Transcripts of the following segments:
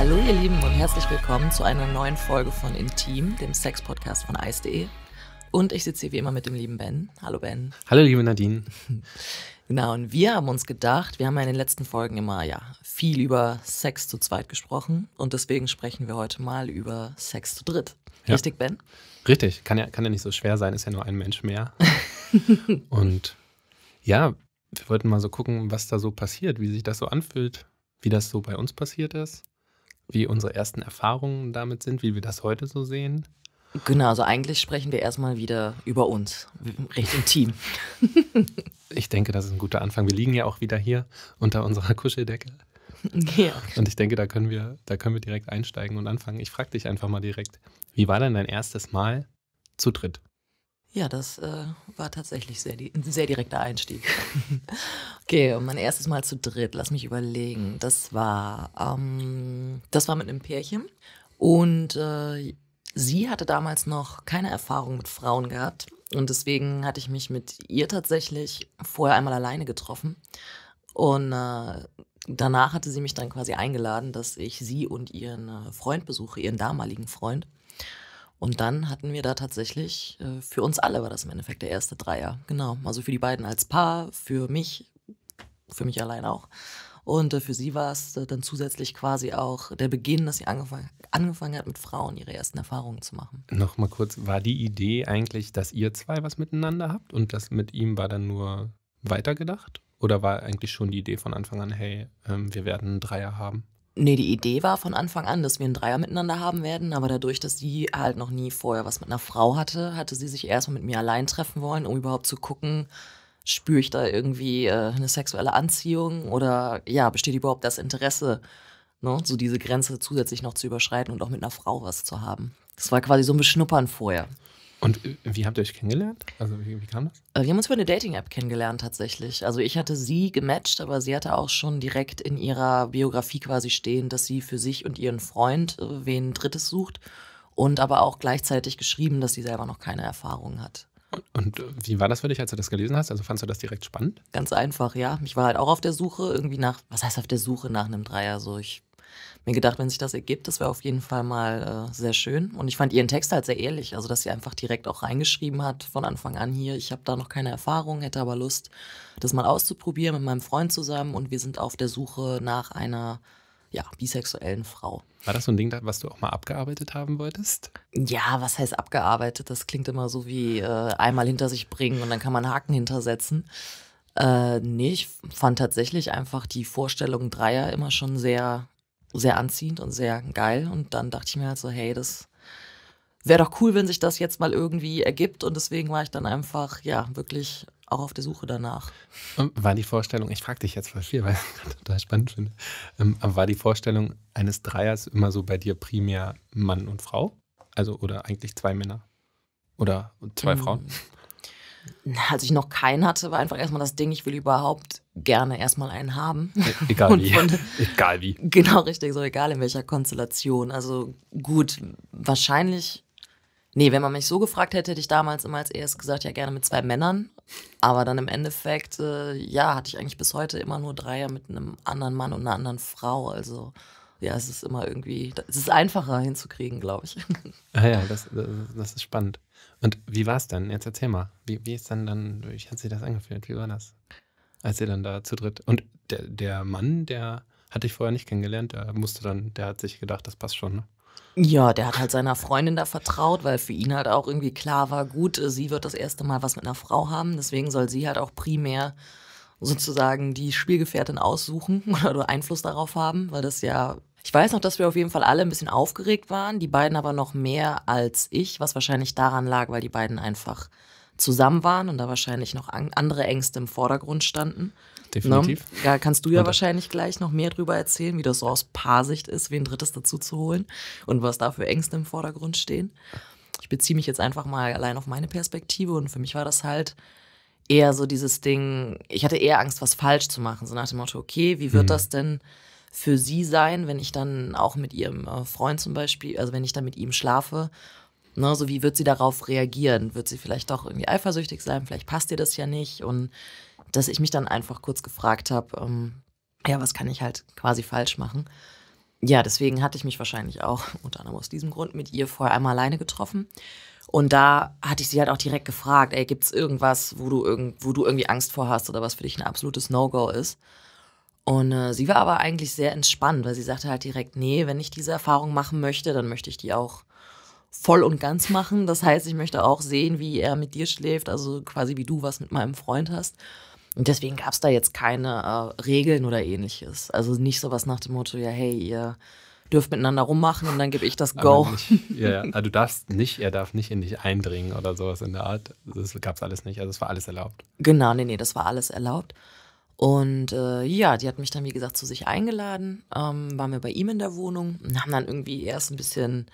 Hallo ihr Lieben und herzlich willkommen zu einer neuen Folge von Intim, dem Sex-Podcast von Eis.de. Und ich sitze hier wie immer mit dem lieben Ben. Hallo Ben. Hallo liebe Nadine. Genau, und wir haben uns gedacht, wir haben ja in den letzten Folgen immer ja viel über Sex zu zweit gesprochen und deswegen sprechen wir heute mal über Sex zu dritt. Richtig, ja. Ben? Richtig, kann ja, kann ja nicht so schwer sein, ist ja nur ein Mensch mehr. und ja, wir wollten mal so gucken, was da so passiert, wie sich das so anfühlt, wie das so bei uns passiert ist wie unsere ersten Erfahrungen damit sind, wie wir das heute so sehen? Genau, also eigentlich sprechen wir erstmal wieder über uns, recht intim. ich denke, das ist ein guter Anfang. Wir liegen ja auch wieder hier unter unserer Kuscheldecke. Ja. Und ich denke, da können wir, da können wir direkt einsteigen und anfangen. Ich frage dich einfach mal direkt, wie war denn dein erstes Mal zu dritt? Ja, das äh, war tatsächlich sehr ein sehr direkter Einstieg. okay, und mein erstes Mal zu dritt, lass mich überlegen. Das war, ähm, das war mit einem Pärchen und äh, sie hatte damals noch keine Erfahrung mit Frauen gehabt und deswegen hatte ich mich mit ihr tatsächlich vorher einmal alleine getroffen und äh, danach hatte sie mich dann quasi eingeladen, dass ich sie und ihren äh, Freund besuche, ihren damaligen Freund. Und dann hatten wir da tatsächlich, äh, für uns alle war das im Endeffekt der erste Dreier, genau. Also für die beiden als Paar, für mich, für mich allein auch. Und äh, für sie war es äh, dann zusätzlich quasi auch der Beginn, dass sie angefangen, angefangen hat, mit Frauen ihre ersten Erfahrungen zu machen. Nochmal kurz, war die Idee eigentlich, dass ihr zwei was miteinander habt und das mit ihm war dann nur weitergedacht? Oder war eigentlich schon die Idee von Anfang an, hey, ähm, wir werden einen Dreier haben? Nee, die Idee war von Anfang an, dass wir einen Dreier miteinander haben werden, aber dadurch, dass sie halt noch nie vorher was mit einer Frau hatte, hatte sie sich erstmal mit mir allein treffen wollen, um überhaupt zu gucken, spüre ich da irgendwie äh, eine sexuelle Anziehung oder ja, besteht überhaupt das Interesse, ne, so diese Grenze zusätzlich noch zu überschreiten und auch mit einer Frau was zu haben. Das war quasi so ein Beschnuppern vorher. Und wie habt ihr euch kennengelernt? Also wie, wie kam das? Äh, wir haben uns über eine Dating-App kennengelernt tatsächlich. Also ich hatte sie gematcht, aber sie hatte auch schon direkt in ihrer Biografie quasi stehen, dass sie für sich und ihren Freund äh, wen Drittes sucht und aber auch gleichzeitig geschrieben, dass sie selber noch keine Erfahrung hat. Und, äh, wie war das für dich, als du das gelesen hast? Also fandest du das direkt spannend? Ganz einfach, ja. Ich war halt auch auf der Suche irgendwie nach, was heißt auf der Suche nach einem Dreier? So, ich mir gedacht, wenn sich das ergibt, das wäre auf jeden Fall mal äh, sehr schön. Und ich fand ihren Text halt sehr ehrlich, also dass sie einfach direkt auch reingeschrieben hat von Anfang an hier, ich habe da noch keine Erfahrung, hätte aber Lust, das mal auszuprobieren mit meinem Freund zusammen und wir sind auf der Suche nach einer ja, bisexuellen Frau. War das so ein Ding, was du auch mal abgearbeitet haben wolltest? Ja, was heißt abgearbeitet? Das klingt immer so wie äh, einmal hinter sich bringen und dann kann man Haken hintersetzen. Äh, nee, ich fand tatsächlich einfach die Vorstellung Dreier immer schon sehr sehr anziehend und sehr geil. Und dann dachte ich mir halt so, hey, das wäre doch cool, wenn sich das jetzt mal irgendwie ergibt. Und deswegen war ich dann einfach, ja, wirklich auch auf der Suche danach. Ähm, war die Vorstellung, ich frage dich jetzt voll viel, weil ich das total spannend finde, ähm, aber war die Vorstellung eines Dreiers immer so bei dir primär Mann und Frau? Also oder eigentlich zwei Männer? Oder zwei mhm. Frauen? Als ich noch keinen hatte, war einfach erstmal das Ding, ich will überhaupt gerne erstmal einen haben. E-, egal wie. Von, egal wie. Genau, richtig, so egal in welcher Konstellation. Also gut, wahrscheinlich, nee, wenn man mich so gefragt hätte, hätte ich damals immer als erstes gesagt, ja gerne mit zwei Männern. Aber dann im Endeffekt, äh, ja, hatte ich eigentlich bis heute immer nur Dreier mit einem anderen Mann und einer anderen Frau. Also ja, es ist immer irgendwie, es ist einfacher hinzukriegen, glaube ich. Ah ja, das, das, ist spannend. Und wie war es dann? Jetzt erzähl mal. Wie, wie ist dann dann, wie hat sich das angefühlt? Wie war das? Als ihr dann da zu dritt. Und der, der Mann, der hatte ich vorher nicht kennengelernt, der musste dann, der hat sich gedacht, das passt schon, ne? Ja, der hat halt seiner Freundin da vertraut, weil für ihn halt auch irgendwie klar war, gut, sie wird das erste Mal was mit einer Frau haben, deswegen soll sie halt auch primär sozusagen die Spielgefährtin aussuchen oder Einfluss darauf haben, weil das ja ich weiß noch, dass wir auf jeden Fall alle ein bisschen aufgeregt waren, die beiden aber noch mehr als ich, was wahrscheinlich daran lag, weil die beiden einfach zusammen waren und da wahrscheinlich noch an andere Ängste im Vordergrund standen. Definitiv. No? Ne? Ja, kannst du ja wahrscheinlich gleich noch mehr drüber erzählen, wie das so aus Paarsicht ist, wen Drittes dazu zu holen und was da für Ängste im Vordergrund stehen. Ich beziehe mich jetzt einfach mal allein auf meine Perspektive und für mich war das halt eher so dieses Ding, ich hatte eher Angst, was falsch zu machen, so nach dem Motto, okay, wie wird mhm. das denn für sie sein, wenn ich dann auch mit ihrem äh, Freund zum Beispiel, also wenn ich dann mit ihm schlafe. Ne, so wie wird sie darauf reagieren? Wird sie vielleicht doch irgendwie eifersüchtig sein? Vielleicht passt ihr das ja nicht. Und dass ich mich dann einfach kurz gefragt habe, ähm, ja, was kann ich halt quasi falsch machen? Ja, deswegen hatte ich mich wahrscheinlich auch unter anderem aus diesem Grund mit ihr vorher einmal alleine getroffen. Und da hatte ich sie halt auch direkt gefragt, ey, gibt es irgendwas, wo du, irgend, wo du irgendwie Angst vor hast oder was für dich ein absolutes No-Go ist? Und äh, sie war aber eigentlich sehr entspannt, weil sie sagte halt direkt, nee, wenn ich diese Erfahrung machen möchte, dann möchte ich die auch voll und ganz machen. Das heißt, ich möchte auch sehen, wie er mit dir schläft, also quasi wie du was mit meinem Freund hast. Und deswegen gab es da jetzt keine äh, Regeln oder ähnliches. Also nicht sowas nach dem Motto, ja, hey, ihr dürft miteinander rummachen und dann gebe ich das Go. Nicht, ja, also du darfst nicht, er darf nicht in dich eindringen oder sowas in der Art. Das gab es alles nicht. Also es war alles erlaubt. Genau, nee, nee, das war alles erlaubt. Und äh, ja, die hat mich dann, wie gesagt, zu sich eingeladen, ähm, waren wir bei ihm in der Wohnung und haben dann irgendwie erst ein bisschen,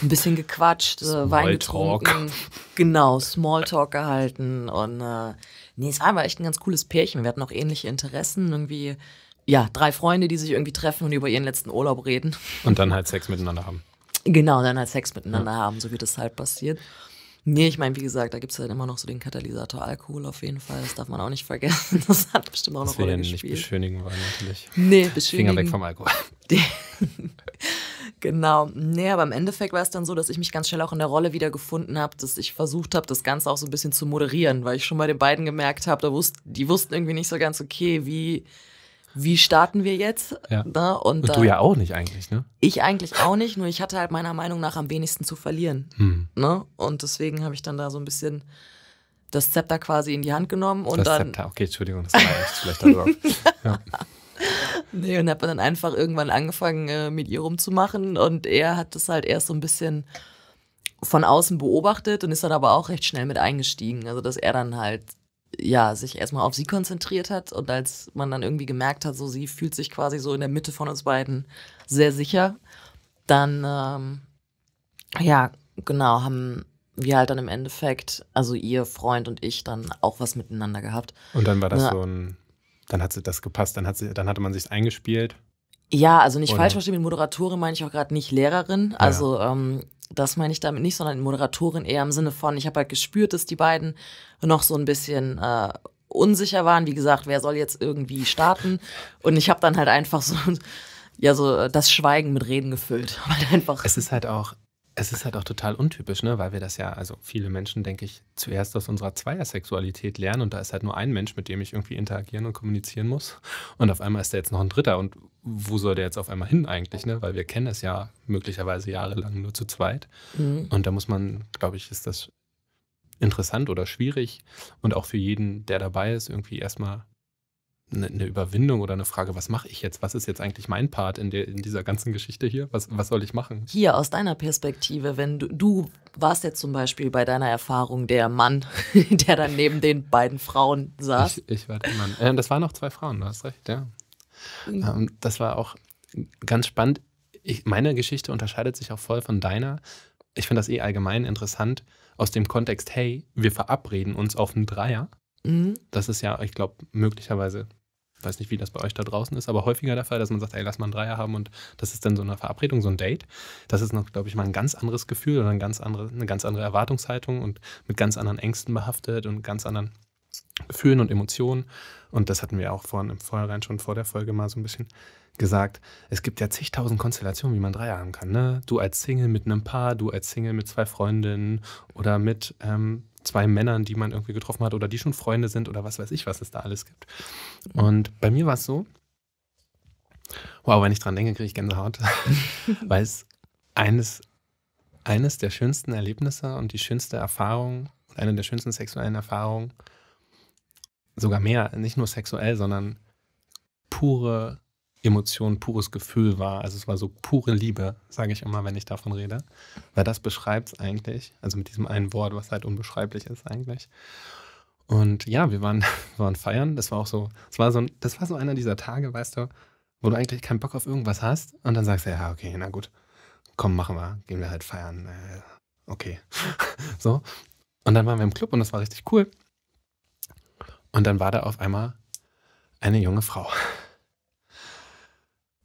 ein bisschen gequatscht, äh, Wein getrunken. Genau, Smalltalk gehalten. Und äh, nee, es war aber echt ein ganz cooles Pärchen. Wir hatten auch ähnliche Interessen, irgendwie, ja, drei Freunde, die sich irgendwie treffen und über ihren letzten Urlaub reden. Und dann halt Sex miteinander haben. Genau, dann halt Sex miteinander ja. haben, so wie das halt passiert. Nee, ich meine, wie gesagt, da gibt es halt immer noch so den Katalysator Alkohol auf jeden Fall. Das darf man auch nicht vergessen. Das hat bestimmt auch noch Dass Rolle wir gespielt. nicht beschönigen wollen, natürlich. Nee, beschönigen. Finger weg vom Alkohol. genau. Nee, aber im Endeffekt war es dann so, dass ich mich ganz schnell auch in der Rolle wieder gefunden habe, dass ich versucht habe, das Ganze auch so ein bisschen zu moderieren, weil ich schon bei den beiden gemerkt habe, wusst, die wussten irgendwie nicht so ganz, okay, wie wie starten wir jetzt? Ja. Ne? Und, und, du äh, ja auch nicht eigentlich, ne? Ich eigentlich auch nicht, nur ich hatte halt meiner Meinung nach am wenigsten zu verlieren. Hm. Ne? Und deswegen habe ich dann da so ein bisschen das Zepter quasi in die Hand genommen und das dann. Zepter, okay, Entschuldigung, das war echt schlechter drauf. ja. Nee, und habe dann einfach irgendwann angefangen, äh, mit ihr rumzumachen. Und er hat das halt erst so ein bisschen von außen beobachtet und ist dann aber auch recht schnell mit eingestiegen. Also, dass er dann halt ja, sich erstmal auf sie konzentriert hat und als man dann irgendwie gemerkt hat, so sie fühlt sich quasi so in der Mitte von uns beiden sehr sicher, dann, ähm, ja, genau, haben wir halt dann im Endeffekt, also ihr Freund und ich, dann auch was miteinander gehabt. Und dann war das Na, so ein, dann hat sie das gepasst, dann, hat sie, dann hatte man sich eingespielt. Ja, also nicht und falsch verstehen, mit Moderatorin meine ich auch gerade nicht Lehrerin. Also ja. ähm, das meine ich damit nicht, sondern Moderatorin eher im Sinne von, ich habe halt gespürt, dass die beiden noch so ein bisschen äh, unsicher waren. Wie gesagt, wer soll jetzt irgendwie starten? Und ich habe dann halt einfach so, ja, so das Schweigen mit Reden gefüllt. Halt einfach es ist halt auch, es ist halt auch total untypisch, ne? weil wir das ja, also viele Menschen, denke ich, zuerst aus unserer Zweiersexualität lernen und da ist halt nur ein Mensch, mit dem ich irgendwie interagieren und kommunizieren muss. Und auf einmal ist da jetzt noch ein Dritter und wo soll der jetzt auf einmal hin eigentlich? Ne? Weil wir kennen das ja möglicherweise jahrelang nur zu zweit. Mhm. Und da muss man, glaube ich, ist das interessant oder schwierig und auch für jeden, der dabei ist, irgendwie erstmal eine, eine Überwindung oder eine Frage, was mache ich jetzt? Was ist jetzt eigentlich mein Part in, der, in dieser ganzen Geschichte hier? Was, was soll ich machen? Hier aus deiner Perspektive, wenn du, du warst jetzt zum Beispiel bei deiner Erfahrung der Mann, der dann neben den beiden Frauen saß. Ich, ich war der Mann. Äh, das waren noch zwei Frauen, du hast recht, ja. Mhm. Ähm, das war auch ganz spannend. Ich, meine Geschichte unterscheidet sich auch voll von deiner. Ich finde das eh allgemein interessant aus dem Kontext, hey, wir verabreden uns auf einen Dreier Mhm. Das ist ja, ich glaube, möglicherweise, weiß nicht, wie das bei euch da draußen ist, aber häufiger der Fall, dass man sagt, ey, lass mal einen Dreier haben und das ist dann so eine Verabredung, so ein Date. Das ist noch, glaube ich, mal ein ganz anderes Gefühl oder eine ganz andere, eine ganz andere Erwartungshaltung und mit ganz anderen Ängsten behaftet und ganz anderen Gefühlen und Emotionen. Und das hatten wir auch vorhin im Vorhinein schon vor der Folge mal so ein bisschen gesagt. Es gibt ja zigtausend Konstellationen, wie man Dreier haben kann. Ne? Du als Single mit einem Paar, du als Single mit zwei Freundinnen oder mit ähm, zwei Männern, die man irgendwie getroffen hat oder die schon Freunde sind oder was weiß ich, was es da alles gibt. Und bei mir war es so, wow, wenn ich dran denke, kriege ich Gänsehaut, weil es eines, eines der schönsten Erlebnisse und die schönste Erfahrung und eine der schönsten sexuellen Erfahrungen, sogar mehr, nicht nur sexuell, sondern pure Emotion, pures Gefühl war. Also es war so pure Liebe, sage ich immer, wenn ich davon rede. Weil das beschreibt es eigentlich. Also mit diesem einen Wort, was halt unbeschreiblich ist eigentlich. Und ja, wir waren, waren feiern. Das war auch so, das war so, das war so einer dieser Tage, weißt du, wo du eigentlich keinen Bock auf irgendwas hast. Und dann sagst du, ja, okay, na gut, komm, machen wir, gehen wir halt feiern. Äh, okay. so. Und dann waren wir im Club und das war richtig cool. Und dann war da auf einmal eine junge Frau.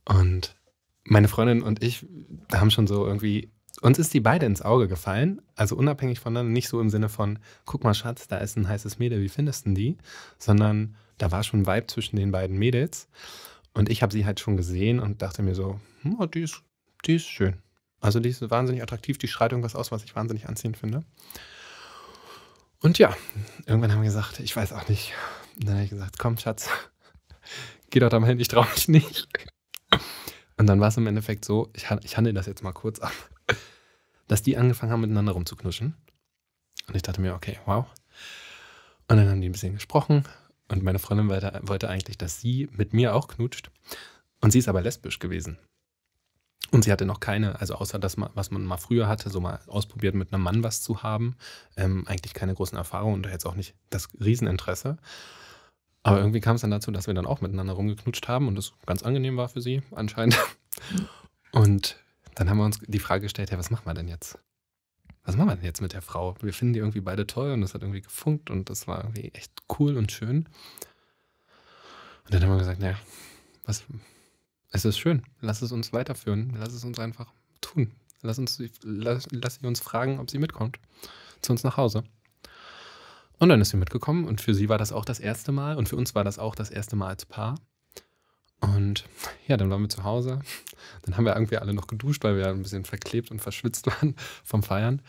Und meine Freundin und ich haben schon so irgendwie, uns ist die beide ins Auge gefallen, also unabhängig voneinander, nicht so im Sinne von, guck mal, Schatz, da ist ein heißes Mädel, wie findest du die? Sondern da war schon ein Vibe zwischen den beiden Mädels. Und ich habe sie halt schon gesehen und dachte mir so, hm, oh, die, ist, die ist schön. Also die ist wahnsinnig attraktiv, die schreit irgendwas aus, was ich wahnsinnig anziehend finde. Und ja, irgendwann haben wir gesagt, ich weiß auch nicht. dann habe ich gesagt, komm, Schatz, geh doch da mal hin, ich traue mich nicht. Und dann war es im Endeffekt so, ich, ich handle das jetzt mal kurz ab, dass die angefangen haben, miteinander rumzuknuschen. Und ich dachte mir, okay, wow. Und dann haben die ein bisschen gesprochen. Und meine Freundin wollte, wollte eigentlich, dass sie mit mir auch knutscht. Und sie ist aber lesbisch gewesen. Und sie hatte noch keine, also außer das, was man mal früher hatte, so mal ausprobiert, mit einem Mann was zu haben, ähm, eigentlich keine großen Erfahrungen und jetzt auch nicht das Rieseninteresse. Aber irgendwie kam es dann dazu, dass wir dann auch miteinander rumgeknutscht haben und es ganz angenehm war für sie anscheinend. Und dann haben wir uns die Frage gestellt, hey, was machen wir denn jetzt? Was machen wir denn jetzt mit der Frau? Wir finden die irgendwie beide toll und das hat irgendwie gefunkt und das war irgendwie echt cool und schön. Und dann haben wir gesagt, naja, was, es ist schön, lass es uns weiterführen, lass es uns einfach tun. Lass, uns, lass, lass sie uns fragen, ob sie mitkommt zu uns nach Hause. Und dann ist sie mitgekommen und für sie war das auch das erste Mal und für uns war das auch das erste Mal als Paar. Und ja, dann waren wir zu Hause. Dann haben wir irgendwie alle noch geduscht, weil wir ein bisschen verklebt und verschwitzt waren vom Feiern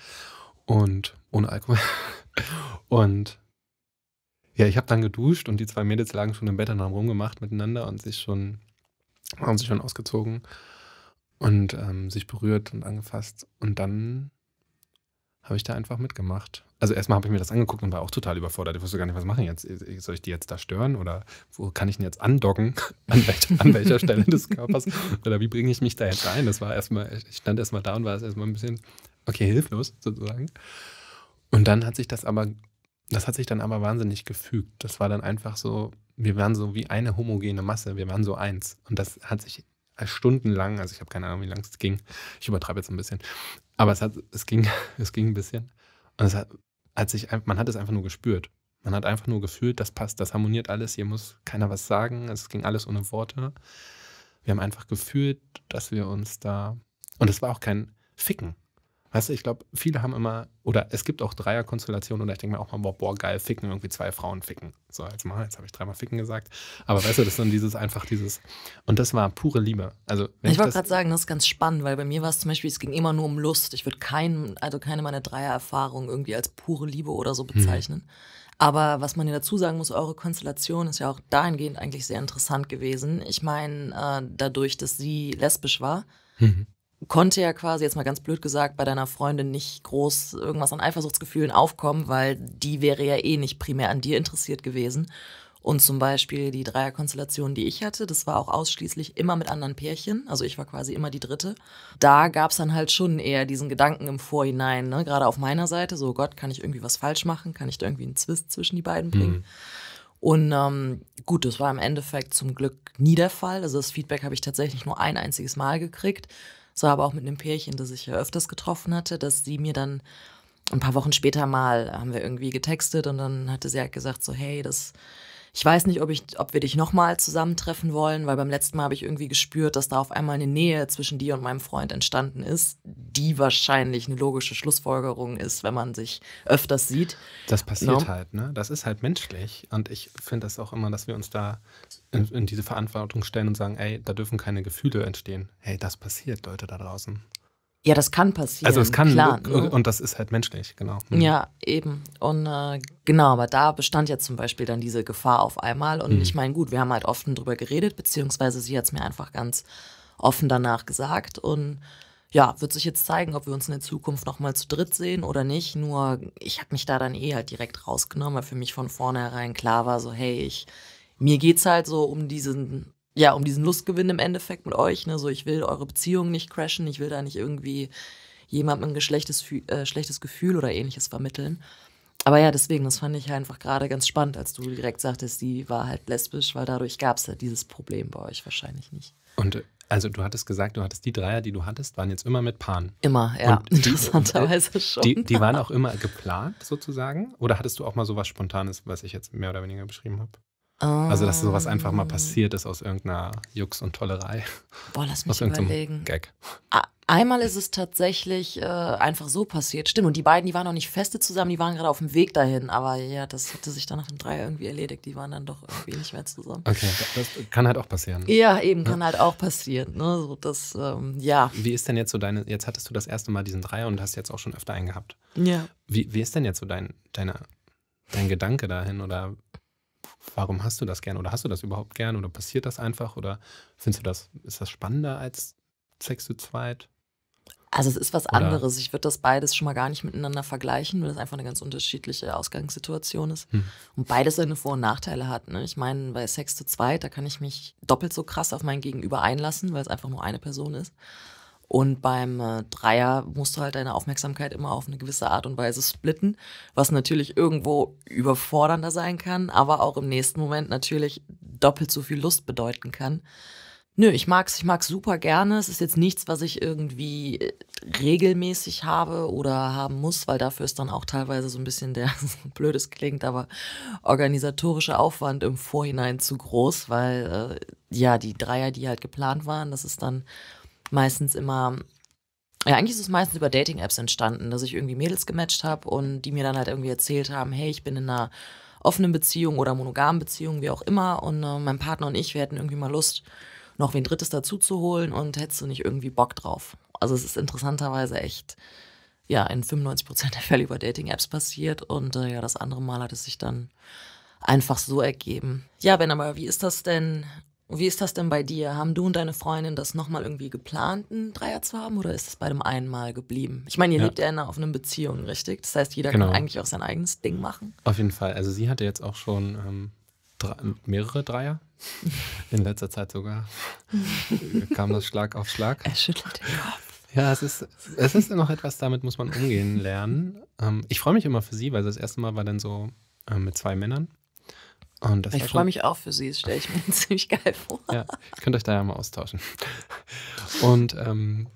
und ohne Alkohol. Und ja, ich habe dann geduscht und die zwei Mädels lagen schon im Bett und haben rumgemacht miteinander und sich schon, haben sich schon ausgezogen und ähm, sich berührt und angefasst. Und dann habe ich da einfach mitgemacht also erstmal habe ich mir das angeguckt und war auch total überfordert. Ich wusste gar nicht, was machen jetzt. Soll ich die jetzt da stören oder wo kann ich denn jetzt andocken? An welcher, an welcher Stelle des Körpers? Oder wie bringe ich mich da jetzt ein? Das war erstmal, ich stand erstmal da und war erstmal ein bisschen, okay, hilflos sozusagen. Und dann hat sich das aber, das hat sich dann aber wahnsinnig gefügt. Das war dann einfach so, wir waren so wie eine homogene Masse, wir waren so eins. Und das hat sich stundenlang, also ich habe keine Ahnung, wie lang es ging. Ich übertreibe jetzt ein bisschen. Aber es, hat, es, ging, es ging ein bisschen. Und es hat als ich, man hat es einfach nur gespürt. Man hat einfach nur gefühlt, das passt, das harmoniert alles, hier muss keiner was sagen, es ging alles ohne Worte. Wir haben einfach gefühlt, dass wir uns da. Und es war auch kein Ficken. Weißt du, ich glaube, viele haben immer, oder es gibt auch Dreierkonstellationen, und ich denke mir auch mal, boah, boah, geil, ficken, irgendwie zwei Frauen ficken. So, jetzt mal, jetzt habe ich dreimal ficken gesagt. Aber weißt du, das ist dann dieses, einfach dieses, und das war pure Liebe. Also, ich, ich wollte gerade sagen, das ist ganz spannend, weil bei mir war es zum Beispiel, es ging immer nur um Lust. Ich würde keinen, also keine meiner Dreiererfahrungen irgendwie als pure Liebe oder so mhm. bezeichnen. Hm. Aber was man ja dazu sagen muss, eure Konstellation ist ja auch dahingehend eigentlich sehr interessant gewesen. Ich meine, äh, dadurch, dass sie lesbisch war, mhm konnte ja quasi, jetzt mal ganz blöd gesagt, bei deiner Freundin nicht groß irgendwas an Eifersuchtsgefühlen aufkommen, weil die wäre ja eh nicht primär an dir interessiert gewesen. Und zum Beispiel die Dreierkonstellation, die ich hatte, das war auch ausschließlich immer mit anderen Pärchen. Also ich war quasi immer die dritte. Da gab es dann halt schon eher diesen Gedanken im Vorhinein, ne? gerade auf meiner Seite, so Gott, kann ich irgendwie was falsch machen? Kann ich da irgendwie einen Zwist zwischen die beiden bringen? Mhm. Und ähm, gut, das war im Endeffekt zum Glück nie der Fall. Also das Feedback habe ich tatsächlich nur ein einziges Mal gekriegt so aber auch mit einem Pärchen, das ich ja öfters getroffen hatte, dass sie mir dann ein paar Wochen später mal haben wir irgendwie getextet und dann hatte sie halt gesagt so, hey, das ich weiß nicht, ob, ich, ob wir dich nochmal zusammentreffen wollen, weil beim letzten Mal habe ich irgendwie gespürt, dass da auf einmal eine Nähe zwischen dir und meinem Freund entstanden ist, die wahrscheinlich eine logische Schlussfolgerung ist, wenn man sich öfters sieht. Das passiert no? Genau. halt, ne? Das ist halt menschlich. Und ich finde das auch immer, dass wir uns da in, in diese Verantwortung stellen und sagen, ey, da dürfen keine Gefühle entstehen. Hey, das passiert, Leute da draußen. Ja, das kann passieren. Also es kann klar, ne? und das ist halt menschlich, genau. Mhm. Ja, eben. Und äh, genau, aber da bestand jetzt zum Beispiel dann diese Gefahr auf einmal. Und mhm. ich meine, gut, wir haben halt offen drüber geredet, beziehungsweise sie hat es mir einfach ganz offen danach gesagt. Und ja, wird sich jetzt zeigen, ob wir uns in der Zukunft nochmal zu dritt sehen oder nicht. Nur ich habe mich da dann eh halt direkt rausgenommen, weil für mich von vornherein klar war, so, hey, ich, mir geht's halt so um diesen ja, um diesen Lustgewinn im Endeffekt mit euch. Ne? So, ich will eure Beziehung nicht crashen, ich will da nicht irgendwie jemandem ein schlechtes, äh, schlechtes Gefühl oder ähnliches vermitteln. Aber ja, deswegen, das fand ich halt einfach gerade ganz spannend, als du direkt sagtest, sie war halt lesbisch, weil dadurch gab es ja dieses Problem bei euch wahrscheinlich nicht. Und also du hattest gesagt, du hattest die Dreier, die du hattest, waren jetzt immer mit Paaren. Immer, ja. Und Interessanterweise schon. Die, die, waren auch immer geplant sozusagen? Oder hattest du auch mal so was Spontanes, was ich jetzt mehr oder weniger beschrieben habe? Oh. Also, dass sowas ah. einfach mal passiert ist aus irgendeiner Jux und Tollerei. Boah, lass mich aus überlegen. Gag. Einmal ist es tatsächlich äh, einfach so passiert. Stimmt, und die beiden, die waren noch nicht feste zusammen, die waren gerade auf dem Weg dahin. Aber ja, das hatte sich dann nach dem Dreier irgendwie erledigt. Die waren dann doch irgendwie nicht mehr zusammen. Okay, das kann halt auch passieren. Ja, eben, kann halt auch passieren. Ne? So, das, ähm, ja. Wie ist denn jetzt so deine, jetzt hattest du das erste Mal diesen Dreier und hast jetzt auch schon öfter einen gehabt. Ja. Wie, wie ist denn jetzt so dein, deine, dein Gedanke dahin oder Warum hast du das gern oder hast du das überhaupt gern oder passiert das einfach oder findest du das, ist das spannender als Sex zu zweit? Also es ist was oder? anderes. Ich würde das beides schon mal gar nicht miteinander vergleichen, weil das einfach eine ganz unterschiedliche Ausgangssituation ist. Hm. Und beides seine Vor- und Nachteile hat. Ne? Ich meine, bei Sex zu zweit, da kann ich mich doppelt so krass auf mein Gegenüber einlassen, weil es einfach nur eine Person ist. Und beim äh, Dreier musst du halt deine Aufmerksamkeit immer auf eine gewisse Art und Weise splitten, was natürlich irgendwo überfordernder sein kann, aber auch im nächsten Moment natürlich doppelt so viel Lust bedeuten kann. Nö, ich mag's, ich mag's super gerne. Es ist jetzt nichts, was ich irgendwie äh, regelmäßig habe oder haben muss, weil dafür ist dann auch teilweise so ein bisschen der, blödes klingt, aber organisatorische Aufwand im Vorhinein zu groß, weil äh, ja, die Dreier, die halt geplant waren, das ist dann meistens immer ja, eigentlich ist es meistens über Dating-Apps entstanden, dass ich irgendwie Mädels gematcht habe und die mir dann halt irgendwie erzählt haben, hey, ich bin in einer offenen Beziehung oder monogamen Beziehung, wie auch immer, und äh, mein Partner und ich, wir hätten irgendwie mal Lust, noch wen Drittes dazu zu holen und hättest du nicht irgendwie Bock drauf. Also es ist interessanterweise echt, ja, in 95 der Fälle über Dating-Apps passiert und äh, ja, das andere Mal hat es sich dann einfach so ergeben. Ja, Ben, aber wie ist das denn wie ist das denn bei dir? Haben du und deine Freundin das nochmal irgendwie geplant, einen Dreier zu haben oder ist es bei dem einen Mal geblieben? Ich meine, ihr ja. lebt ja in einer offenen Beziehung, richtig? Das heißt, jeder genau. kann eigentlich auch sein eigenes Ding machen. Auf jeden Fall. Also sie hatte jetzt auch schon ähm, drei, mehrere Dreier. in letzter Zeit sogar. Kam das Schlag auf Schlag. Er schüttelt den Kopf. Ja, es ist, es ist noch etwas, damit muss man umgehen lernen. Ähm, ich freue mich immer für sie, weil das erste Mal war dann so ähm, mit zwei Männern ich freue mich auch für Sie, das stelle ich mir ziemlich geil vor. Ja, könnt euch da ja mal austauschen. Und ähm,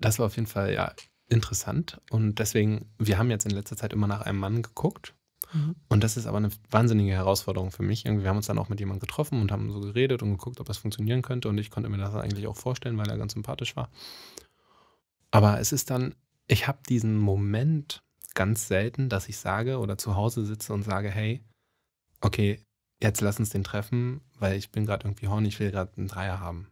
das war auf jeden Fall ja interessant. Und deswegen, wir haben jetzt in letzter Zeit immer nach einem Mann geguckt. Mhm. Und das ist aber eine wahnsinnige Herausforderung für mich. Irgendwie, wir haben uns dann auch mit jemandem getroffen und haben so geredet und geguckt, ob das funktionieren könnte. Und ich konnte mir das eigentlich auch vorstellen, weil er ganz sympathisch war. Aber es ist dann, ich habe diesen Moment ganz selten, dass ich sage oder zu Hause sitze und sage, hey, okay, jetzt lass uns den treffen, weil ich bin gerade irgendwie horny, ich will gerade einen Dreier haben.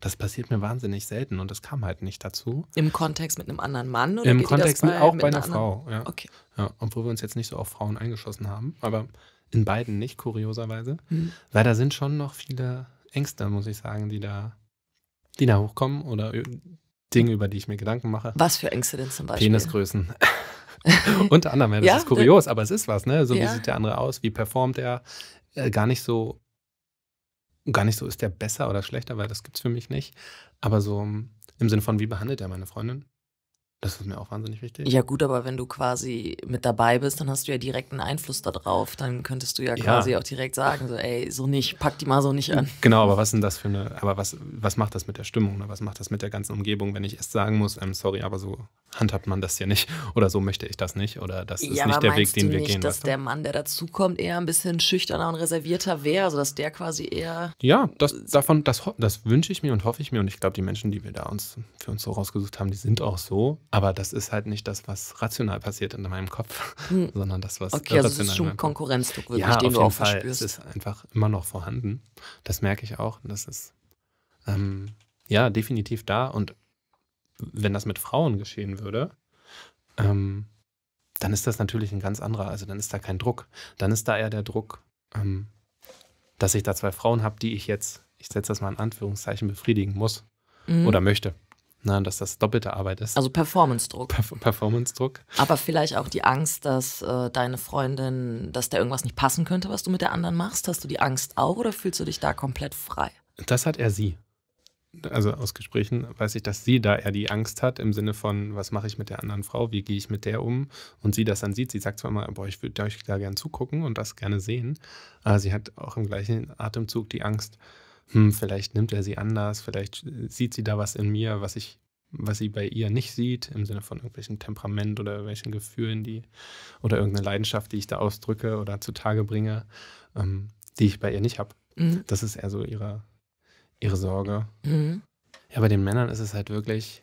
Das passiert mir wahnsinnig selten und das kam halt nicht dazu. Im Kontext mit einem anderen Mann? Oder Im Kontext bei, auch bei einer, einer Frau, ja. Okay. ja. Obwohl wir uns jetzt nicht so auf Frauen eingeschossen haben, aber in beiden nicht, kurioserweise. Hm. Weil da sind schon noch viele Ängste, muss ich sagen, die da, die da hochkommen oder Dinge, über die ich mir Gedanken mache. Was für Ängste denn zum Beispiel? Penisgrößen. Unter anderem, ja, das ja? ist kurios, aber es ist was, ne? So, ja. wie sieht der andere aus? Wie performt er? äh, gar nicht so, gar nicht so, ist der besser oder schlechter, weil das gibt es für mich nicht. Aber so im Sinne von, wie behandelt er meine Freundin? Das ist mir auch wahnsinnig wichtig. Ja, gut, aber wenn du quasi mit dabei bist, dann hast du ja direkt einen Einfluss darauf. Dann könntest du ja, ja. quasi auch direkt sagen, so, ey, so nicht, pack die mal so nicht an. Genau, aber was denn das für eine, aber was, was macht das mit der Stimmung? Ne? Was macht das mit der ganzen Umgebung, wenn ich erst sagen muss, ähm, sorry, aber so handhabt man das hier nicht oder so möchte ich das nicht oder das ist nicht der Weg, den wir nicht, gehen. Dass weißt du? der Mann, der dazukommt, eher ein bisschen schüchterner und reservierter wäre, also dass der quasi eher. Ja, das, davon, das, das wünsche ich mir und hoffe ich mir. Und ich glaube, die Menschen, die wir da uns für uns so rausgesucht haben, die sind auch so. Aber das ist halt nicht das, was rational passiert in meinem Kopf, hm. sondern das, was okay, also irrational also das ist schon Konkurrenzdruck wirklich, ja, den auf du auch Fall. verspürst. Es ist einfach immer noch vorhanden. Das merke ich auch. Das ist ähm, ja definitiv da. Und wenn das mit Frauen geschehen würde, ähm, dann ist das natürlich ein ganz anderer. Also dann ist da kein Druck. Dann ist da eher der Druck, ähm, dass ich da zwei Frauen habe, die ich jetzt, ich setze das mal in Anführungszeichen, befriedigen muss mhm. oder möchte na, dass das doppelte Arbeit ist. Also Performance-Druck. Per Performance-Druck. Aber vielleicht auch die Angst, dass äh, deine Freundin, dass der irgendwas nicht passen könnte, was du mit der anderen machst. Hast du die Angst auch oder fühlst du dich da komplett frei? Das hat er sie. Also aus Gesprächen weiß ich, dass sie da eher die Angst hat im Sinne von, was mache ich mit der anderen Frau, wie gehe ich mit der um? Und sie das dann sieht, sie sagt zwar immer, boah, ich würde euch da gerne zugucken und das gerne sehen, aber sie hat auch im gleichen Atemzug die Angst, hm, vielleicht nimmt er sie anders, vielleicht äh, sieht sie da was in mir, was ich, was sie bei ihr nicht sieht, im Sinne von irgendwelchen Temperament oder irgendwelchen Gefühlen, die oder irgendeine Leidenschaft, die ich da ausdrücke oder zutage bringe, ähm, die ich bei ihr nicht habe. Mhm. Das ist eher so ihre, ihre Sorge. Mhm. Ja, bei den Männern ist es halt wirklich,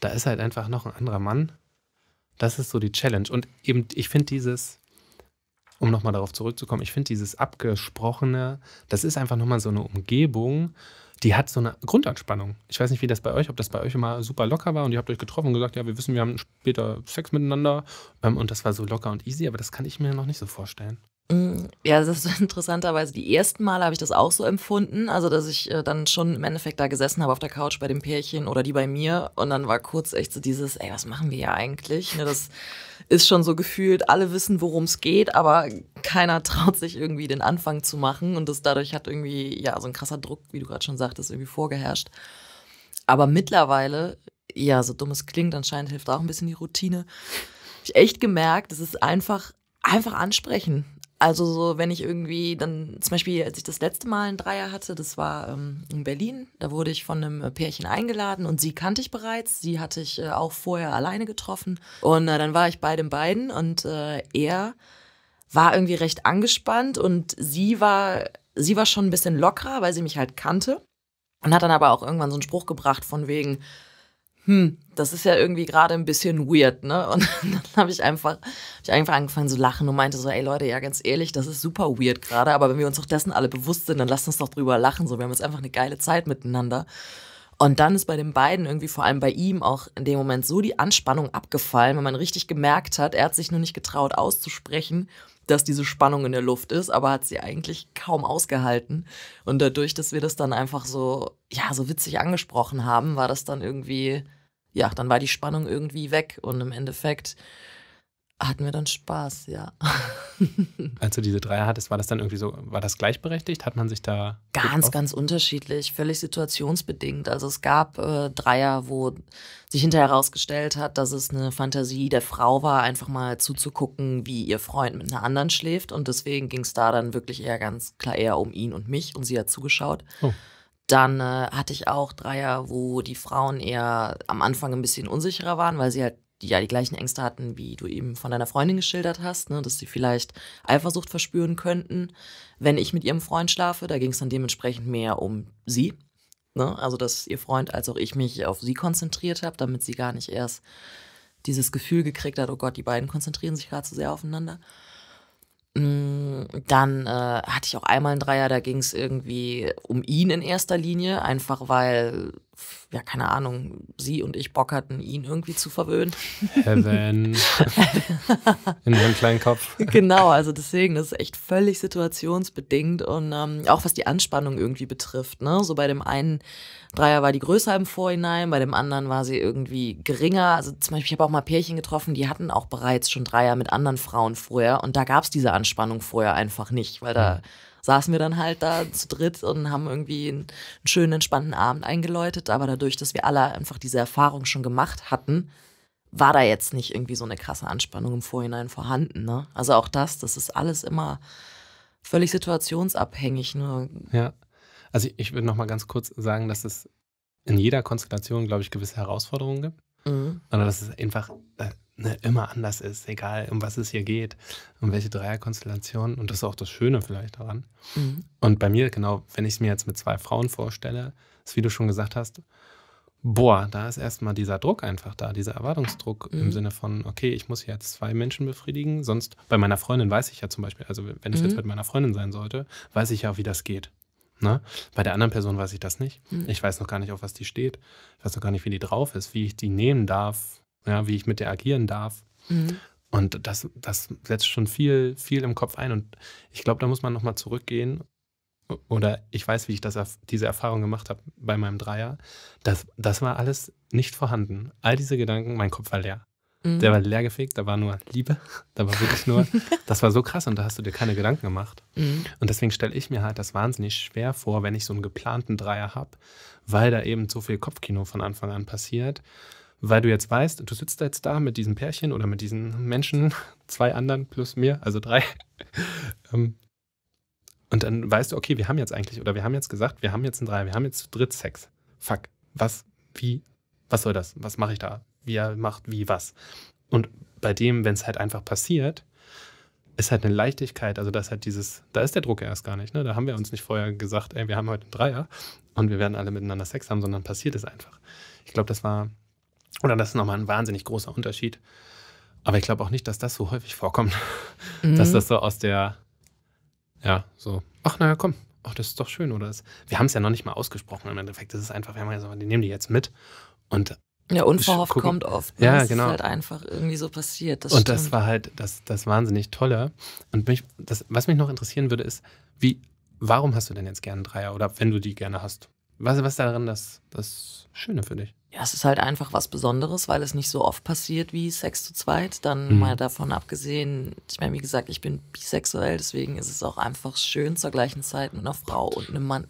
da ist halt einfach noch ein anderer Mann. Das ist so die Challenge. Und eben, ich finde dieses, um nochmal darauf zurückzukommen, ich finde dieses Abgesprochene, das ist einfach nochmal so eine Umgebung, die hat so eine Grundanspannung. Ich weiß nicht, wie das bei euch, ob das bei euch immer super locker war und ihr habt euch getroffen und gesagt, ja, wir wissen, wir haben später Sex miteinander ähm, und das war so locker und easy, aber das kann ich mir noch nicht so vorstellen. Mm, ja, das ist interessanterweise die ersten Male habe ich das auch so empfunden. Also, dass ich äh, dann schon im Endeffekt da gesessen habe auf der Couch bei dem Pärchen oder die bei mir. Und dann war kurz echt so dieses, ey, was machen wir hier eigentlich? Ne, das ist schon so gefühlt, alle wissen, worum es geht, aber keiner traut sich irgendwie den Anfang zu machen. Und das dadurch hat irgendwie, ja, so ein krasser Druck, wie du gerade schon sagtest, irgendwie vorgeherrscht. Aber mittlerweile, ja, so dumm es klingt, anscheinend hilft auch ein bisschen die Routine. Hab ich echt gemerkt, es ist einfach, einfach ansprechen. Also so, wenn ich irgendwie dann, zum Beispiel, als ich das letzte Mal einen Dreier hatte, das war ähm, in Berlin, da wurde ich von einem äh, Pärchen eingeladen und sie kannte ich bereits, sie hatte ich äh, auch vorher alleine getroffen und äh, dann war ich bei den beiden und äh, er war irgendwie recht angespannt und sie war, sie war schon ein bisschen lockerer, weil sie mich halt kannte und hat dann aber auch irgendwann so einen Spruch gebracht von wegen, hm, das ist ja irgendwie gerade ein bisschen weird, ne? Und dann habe ich einfach, hab ich einfach angefangen zu lachen und meinte so, ey Leute, ja ganz ehrlich, das ist super weird gerade, aber wenn wir uns doch dessen alle bewusst sind, dann lasst uns doch drüber lachen. So, wir haben jetzt einfach eine geile Zeit miteinander. Und dann ist bei den beiden irgendwie, vor allem bei ihm, auch in dem Moment so die Anspannung abgefallen, wenn man richtig gemerkt hat, er hat sich nur nicht getraut auszusprechen, dass diese Spannung in der Luft ist, aber hat sie eigentlich kaum ausgehalten. Und dadurch, dass wir das dann einfach so, ja, so witzig angesprochen haben, war das dann irgendwie ja, dann war die Spannung irgendwie weg und im Endeffekt hatten wir dann Spaß, ja. Als du diese Dreier hattest, war das dann irgendwie so, war das gleichberechtigt? Hat man sich da. Ganz, ganz unterschiedlich, völlig situationsbedingt. Also es gab äh, Dreier, wo sich hinterher herausgestellt hat, dass es eine Fantasie der Frau war, einfach mal zuzugucken, wie ihr Freund mit einer anderen schläft. Und deswegen ging es da dann wirklich eher ganz klar eher um ihn und mich und sie hat zugeschaut. Oh. Dann äh, hatte ich auch Dreier, wo die Frauen eher am Anfang ein bisschen unsicherer waren, weil sie halt die ja die gleichen Ängste hatten, wie du eben von deiner Freundin geschildert hast, ne, dass sie vielleicht Eifersucht verspüren könnten, wenn ich mit ihrem Freund schlafe. Da ging es dann dementsprechend mehr um sie. Ne? Also, dass ihr Freund als auch ich mich auf sie konzentriert habe, damit sie gar nicht erst dieses Gefühl gekriegt hat, oh Gott, die beiden konzentrieren sich gerade zu so sehr aufeinander. Mm, dann äh, hatte ich auch einmal einen Dreier, da ging es irgendwie um ihn in erster Linie, einfach weil ja, keine Ahnung, sie und ich Bock hatten, ihn irgendwie zu verwöhnen. Heaven. In seinem kleinen Kopf. Genau, also deswegen, das ist echt völlig situationsbedingt und ähm, auch was die Anspannung irgendwie betrifft. Ne? So bei dem einen Dreier war die größer im Vorhinein, bei dem anderen war sie irgendwie geringer. Also zum Beispiel, ich habe auch mal Pärchen getroffen, die hatten auch bereits schon Dreier mit anderen Frauen vorher und da gab es diese Anspannung vorher einfach nicht, weil da. Mhm saßen wir dann halt da zu dritt und haben irgendwie einen, einen schönen, entspannten Abend eingeläutet. Aber dadurch, dass wir alle einfach diese Erfahrung schon gemacht hatten, war da jetzt nicht irgendwie so eine krasse Anspannung im Vorhinein vorhanden. Ne? Also auch das, das ist alles immer völlig situationsabhängig. Ne? Ja, also ich, ich würde noch mal ganz kurz sagen, dass es in jeder Konstellation, glaube ich, gewisse Herausforderungen gibt. Mhm. Sondern das ist einfach, äh, ne, immer anders ist, egal um was es hier geht, um welche Dreierkonstellationen. Und das ist auch das Schöne vielleicht daran. Mhm. Und bei mir, genau, wenn ich es mir jetzt mit zwei Frauen vorstelle, ist, wie du schon gesagt hast, boah, da ist erstmal dieser Druck einfach da, dieser Erwartungsdruck mhm. im Sinne von, okay, ich muss jetzt zwei Menschen befriedigen. Sonst, bei meiner Freundin weiß ich ja zum Beispiel, also wenn ich mhm. jetzt mit meiner Freundin sein sollte, weiß ich ja, wie das geht. Ne? Bei der anderen Person weiß ich das nicht. Mhm. Ich weiß noch gar nicht, auf was die steht. Ich weiß noch gar nicht, wie die drauf ist, wie ich die nehmen darf, ja, wie ich mit der agieren darf. Mhm. Und das, das setzt schon viel, viel im Kopf ein. Und ich glaube, da muss man nochmal zurückgehen. Oder ich weiß, wie ich das, diese Erfahrung gemacht habe bei meinem Dreier. Das, das war alles nicht vorhanden. All diese Gedanken, mein Kopf war leer. Mhm. Der war leergefegt, da war nur Liebe, da war wirklich nur, das war so krass und da hast du dir keine Gedanken gemacht. Mhm. Und deswegen stelle ich mir halt das wahnsinnig schwer vor, wenn ich so einen geplanten Dreier habe, weil da eben so viel Kopfkino von Anfang an passiert weil du jetzt weißt, du sitzt jetzt da mit diesem Pärchen oder mit diesen Menschen, zwei anderen plus mir, also drei. Ähm, und dann weißt du, okay, wir haben jetzt eigentlich, oder wir haben jetzt gesagt, wir haben jetzt ein Drei, wir haben jetzt zu dritt Sex. Fuck. Was, wie, was soll das? Was mache ich da? Wer macht wie was? Und bei dem, wenn es halt einfach passiert, ist halt eine Leichtigkeit. Also das halt dieses, da ist der Druck erst gar nicht. Ne? Da haben wir uns nicht vorher gesagt, ey, wir haben heute einen Dreier und wir werden alle miteinander Sex haben, sondern passiert es einfach. Ich glaube, das war oder das ist nochmal ein wahnsinnig großer Unterschied. Aber ich glaube auch nicht, dass das so häufig vorkommt, mhm. dass das so aus der, ja, so, ach naja, komm, ach, das ist doch schön, oder? Das, wir haben es ja noch nicht mal ausgesprochen im Endeffekt. Das ist einfach, wir haben gesagt, die nehmen die jetzt mit und ja, unverhofft gucken. kommt oft. Ne? Ja, das genau. Das ist halt einfach irgendwie so passiert. Das und stimmt. das war halt das, das wahnsinnig Tolle. Und mich, das, was mich noch interessieren würde, ist, wie, warum hast du denn jetzt gerne einen Dreier oder wenn du die gerne hast? Was, ist daran das, das Schöne für dich? Ja, es ist halt einfach was Besonderes, weil es nicht so oft passiert wie Sex zu zweit. Dann mhm. mal davon abgesehen, ich meine, wie gesagt, ich bin bisexuell, deswegen ist es auch einfach schön, zur gleichen Zeit mit einer Frau und einem Mann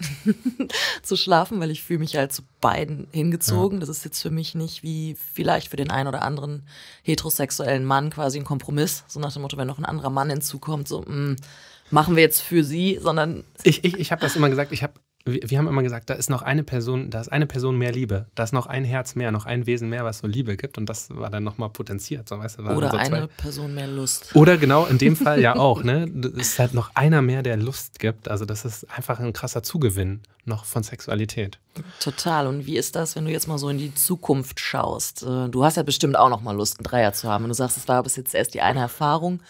zu schlafen, weil ich fühle mich halt zu beiden hingezogen. Ja. Das ist jetzt für mich nicht wie vielleicht für den einen oder anderen heterosexuellen Mann quasi ein Kompromiss. So nach dem Motto, wenn noch ein anderer Mann hinzukommt, so, mh, mm, machen wir jetzt für sie, sondern. Ich, ich, ich habe das immer gesagt, ich habe wir, haben immer gesagt, da ist noch eine Person, da ist eine Person mehr Liebe, da ist noch ein Herz mehr, noch ein Wesen mehr, was so Liebe gibt und das war dann nochmal potenziert. So, weißt du, Oder so eine Person mehr Lust. Oder genau, in dem Fall ja auch, ne? Es ist halt noch einer mehr, der Lust gibt. Also das ist einfach ein krasser Zugewinn noch von Sexualität. Total. Und wie ist das, wenn du jetzt mal so in die Zukunft schaust? Äh, du hast ja bestimmt auch nochmal Lust, einen Dreier zu haben. Und du sagst, es war bis jetzt erst die eine Erfahrung.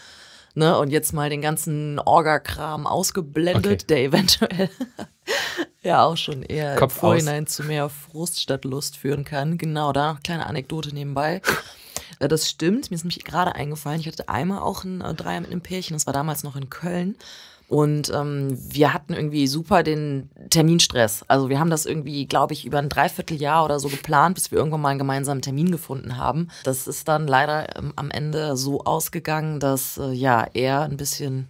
Ne? Und jetzt mal den ganzen Orga-Kram ausgeblendet, okay. der eventuell ja auch schon eher Kopf im Vorhinein aus. zu mehr Frust statt Lust führen kann. Genau, da noch kleine Anekdote nebenbei. Äh, das stimmt, mir ist nämlich gerade eingefallen, ich hatte einmal auch ein äh, Dreier mit einem Pärchen, das war damals noch in Köln. Und ähm, wir hatten irgendwie super den Terminstress. Also wir haben das irgendwie, glaube ich, über ein Dreivierteljahr oder so geplant, bis wir irgendwann mal einen gemeinsamen Termin gefunden haben. Das ist dann leider ähm, am Ende so ausgegangen, dass äh, ja er ein bisschen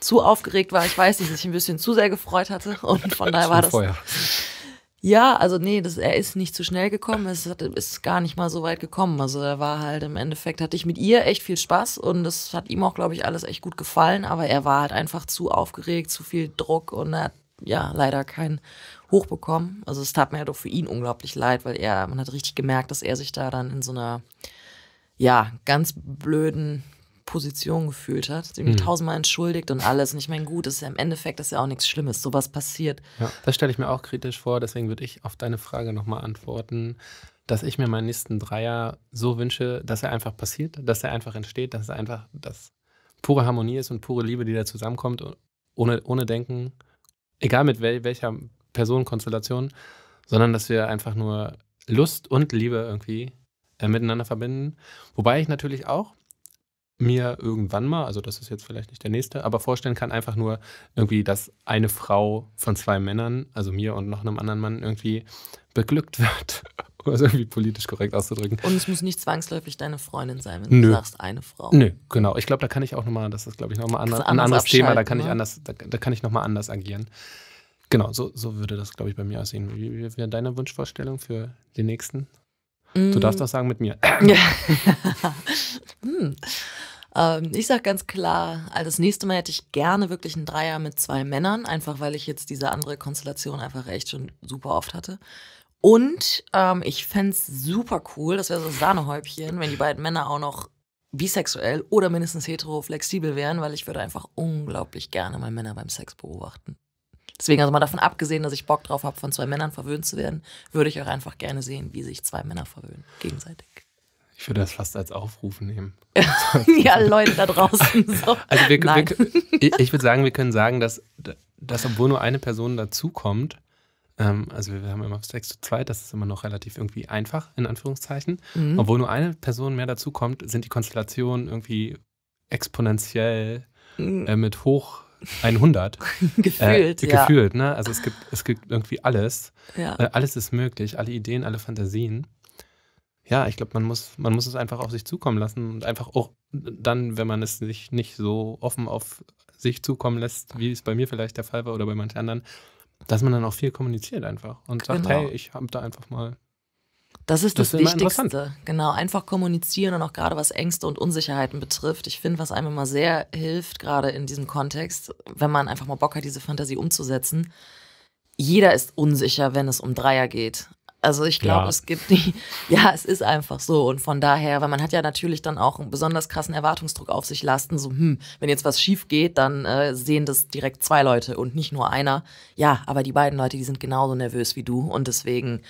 zu aufgeregt war. Ich weiß nicht, sich ein bisschen zu sehr gefreut hatte. Und von daher war das. Vorher. Ja, also nee, das, er ist nicht zu schnell gekommen, es hat, ist gar nicht mal so weit gekommen. Also er war halt im Endeffekt, hatte ich mit ihr echt viel Spaß und das hat ihm auch, glaube ich, alles echt gut gefallen, aber er war halt einfach zu aufgeregt, zu viel Druck und er hat ja leider keinen Hoch bekommen. Also es tat mir ja halt doch für ihn unglaublich leid, weil er, man hat richtig gemerkt, dass er sich da dann in so einer ja, ganz blöden Position gefühlt hat, die mich mhm. tausendmal entschuldigt und alles. Und ich meine, gut, ist ja im Endeffekt ist ja auch nichts Schlimmes. Sowas passiert. Ja, das stelle ich mir auch kritisch vor. Deswegen würde ich auf deine Frage nochmal antworten, dass ich mir meinen nächsten Dreier so wünsche, dass er einfach passiert, dass er einfach entsteht, dass es einfach das pure Harmonie ist und pure Liebe, die da zusammenkommt, ohne, ohne Denken, egal mit wel welcher Personenkonstellation, sondern dass wir einfach nur Lust und Liebe irgendwie äh, miteinander verbinden. Wobei ich natürlich auch mir irgendwann mal, also das ist jetzt vielleicht nicht der nächste, aber vorstellen kann einfach nur irgendwie, dass eine Frau von zwei Männern, also mir und noch einem anderen Mann, irgendwie beglückt wird. Um es irgendwie politisch korrekt auszudrücken. Und es muss nicht zwangsläufig deine Freundin sein, wenn du sagst, eine Frau. Nö, genau. Ich glaube, da kann ich auch nochmal, das ist, glaube ich, nochmal ein anderes Thema, da kann ich ne? anders, da, da kann ich nochmal anders agieren. Genau, so, so würde das, glaube ich, bei mir aussehen. Wie, wie wäre deine Wunschvorstellung für den nächsten? Mm. Du darfst auch sagen mit mir. Ja. hm. Ähm, ich sage ganz klar, also das nächste Mal hätte ich gerne wirklich einen Dreier mit zwei Männern, einfach weil ich jetzt diese andere Konstellation einfach echt schon super oft hatte. Und ähm, ich fände es super cool, das wäre so das Sahnehäubchen, wenn die beiden Männer auch noch bisexuell oder mindestens hetero flexibel wären, weil ich würde einfach unglaublich gerne mal Männer beim Sex beobachten. Deswegen, also mal davon abgesehen, dass ich Bock drauf habe, von zwei Männern verwöhnt zu werden, würde ich auch einfach gerne sehen, wie sich zwei Männer verwöhnen, gegenseitig. Ich würde das fast als Aufruf nehmen. ja, Leute da draußen. So. Also wir, wir, ich würde sagen, wir können sagen, dass, dass obwohl nur eine Person dazukommt, ähm, also wir haben immer Sex zu zweit, das ist immer noch relativ irgendwie einfach, in Anführungszeichen. Mhm. Obwohl nur eine Person mehr dazukommt, sind die Konstellationen irgendwie exponentiell mhm. äh, mit hoch 100. Äh, gefühlt, äh, ja. Gefühlt, ne? Also es gibt, es gibt irgendwie alles. Ja. Äh, alles ist möglich, alle Ideen, alle Fantasien ja, ich glaube, man muss, man muss es einfach auf sich zukommen lassen und einfach auch dann, wenn man es sich nicht so offen auf sich zukommen lässt, wie es bei mir vielleicht der Fall war oder bei manchen anderen, dass man dann auch viel kommuniziert einfach und sagt, genau. hey, ich habe da einfach mal. Das ist das, das ist Wichtigste. Genau, einfach kommunizieren und auch gerade was Ängste und Unsicherheiten betrifft. Ich finde, was einem immer sehr hilft, gerade in diesem Kontext, wenn man einfach mal Bock hat, diese Fantasie umzusetzen. Jeder ist unsicher, wenn es um Dreier geht. Also ich glaube, ja. es gibt die, ja, es ist einfach so. Und von daher, weil man hat ja natürlich dann auch einen besonders krassen Erwartungsdruck auf sich lasten, so, hm, wenn jetzt was schief geht, dann äh, sehen das direkt zwei Leute und nicht nur einer. Ja, aber die beiden Leute, die sind genauso nervös wie du. Und deswegen,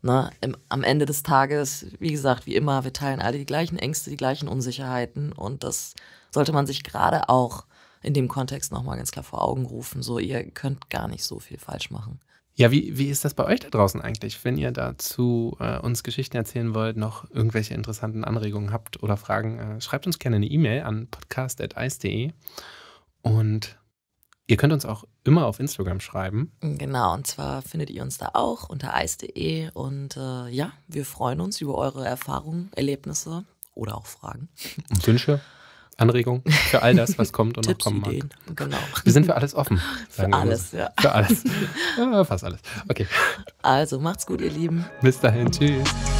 ne, im, am Ende des Tages, wie gesagt, wie immer, wir teilen alle die gleichen Ängste, die gleichen Unsicherheiten. Und das sollte man sich gerade auch in dem Kontext nochmal ganz klar vor Augen rufen. So, ihr könnt gar nicht so viel falsch machen. Ja, wie, wie ist das bei euch da draußen eigentlich? Wenn ihr dazu äh, uns Geschichten erzählen wollt, noch irgendwelche interessanten Anregungen habt oder Fragen, äh, schreibt uns gerne eine E-Mail an podcast.eis.de und ihr könnt uns auch immer auf Instagram schreiben. Genau, und zwar findet ihr uns da auch unter eis.de und äh, ja, wir freuen uns über eure Erfahrungen, Erlebnisse oder auch Fragen. Und Wünsche. Anregung für all das, was kommt und noch kommen mag. Genau. Wir sind für alles offen. Für alles, ja. Für alles. Ja, fast alles. Okay. Also macht's gut, ihr Lieben. Bis dahin. Tschüss.